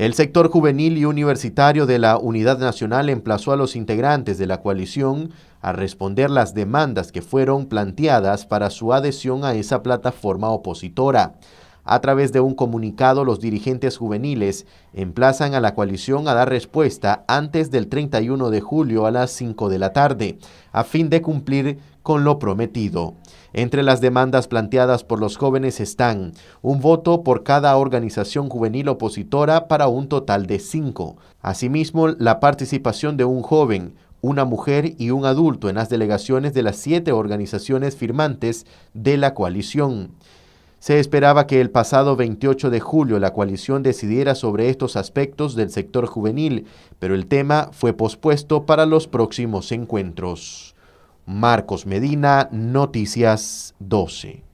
El sector juvenil y universitario de la Unidad Nacional emplazó a los integrantes de la coalición a responder las demandas que fueron planteadas para su adhesión a esa plataforma opositora. A través de un comunicado, los dirigentes juveniles emplazan a la coalición a dar respuesta antes del 31 de julio a las 5 de la tarde, a fin de cumplir con lo prometido. Entre las demandas planteadas por los jóvenes están un voto por cada organización juvenil opositora para un total de cinco. Asimismo, la participación de un joven, una mujer y un adulto en las delegaciones de las siete organizaciones firmantes de la coalición. Se esperaba que el pasado 28 de julio la coalición decidiera sobre estos aspectos del sector juvenil, pero el tema fue pospuesto para los próximos encuentros. Marcos Medina, Noticias 12.